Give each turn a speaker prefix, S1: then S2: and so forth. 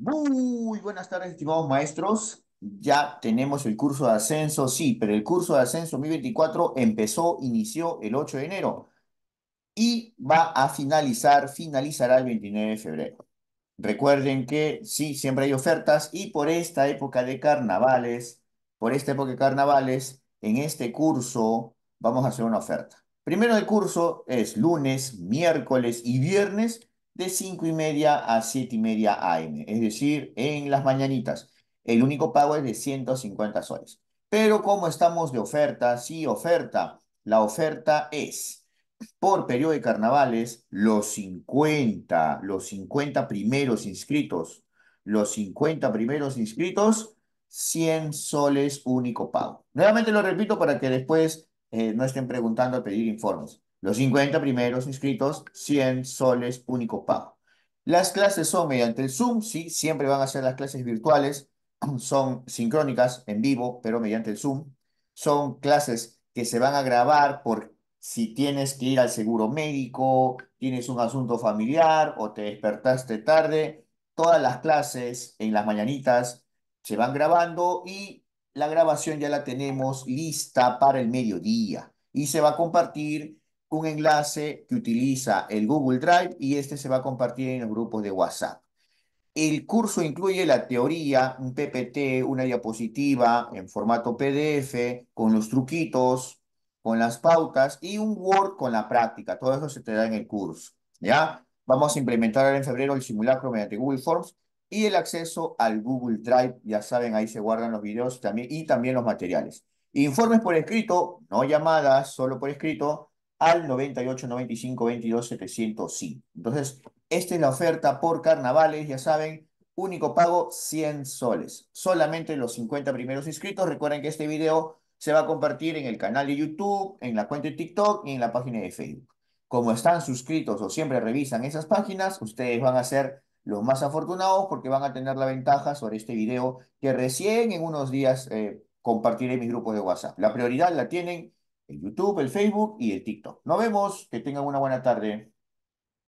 S1: Muy buenas tardes, estimados maestros. Ya tenemos el curso de ascenso, sí, pero el curso de ascenso 2024 empezó, inició el 8 de enero y va a finalizar, finalizará el 29 de febrero. Recuerden que sí, siempre hay ofertas y por esta época de carnavales, por esta época de carnavales, en este curso vamos a hacer una oferta. Primero el curso es lunes, miércoles y viernes de 5 y media a 7 y media AM, es decir, en las mañanitas. El único pago es de 150 soles. Pero como estamos de oferta, sí oferta, la oferta es por periodo de carnavales los 50, los 50 primeros inscritos, los 50 primeros inscritos, 100 soles único pago. Nuevamente lo repito para que después eh, no estén preguntando a pedir informes. Los 50 primeros inscritos, 100 soles único pago. Las clases son mediante el Zoom, sí, siempre van a ser las clases virtuales, son sincrónicas en vivo, pero mediante el Zoom. Son clases que se van a grabar por si tienes que ir al seguro médico, tienes un asunto familiar o te despertaste tarde. Todas las clases en las mañanitas se van grabando y la grabación ya la tenemos lista para el mediodía y se va a compartir un enlace que utiliza el Google Drive y este se va a compartir en los grupos de WhatsApp. El curso incluye la teoría, un PPT, una diapositiva en formato PDF, con los truquitos, con las pautas y un Word con la práctica. Todo eso se te da en el curso. ¿ya? Vamos a implementar en febrero el simulacro mediante Google Forms y el acceso al Google Drive. Ya saben, ahí se guardan los videos y también los materiales. Informes por escrito, no llamadas, solo por escrito, al 98 95 22 sí. Entonces, esta es la oferta por carnavales, ya saben, único pago 100 soles. Solamente los 50 primeros inscritos. Recuerden que este video se va a compartir en el canal de YouTube, en la cuenta de TikTok y en la página de Facebook. Como están suscritos o siempre revisan esas páginas, ustedes van a ser los más afortunados porque van a tener la ventaja sobre este video que recién en unos días eh, compartiré en mis grupos de WhatsApp. La prioridad la tienen el YouTube, el Facebook y el TikTok. Nos vemos, que tengan una buena tarde.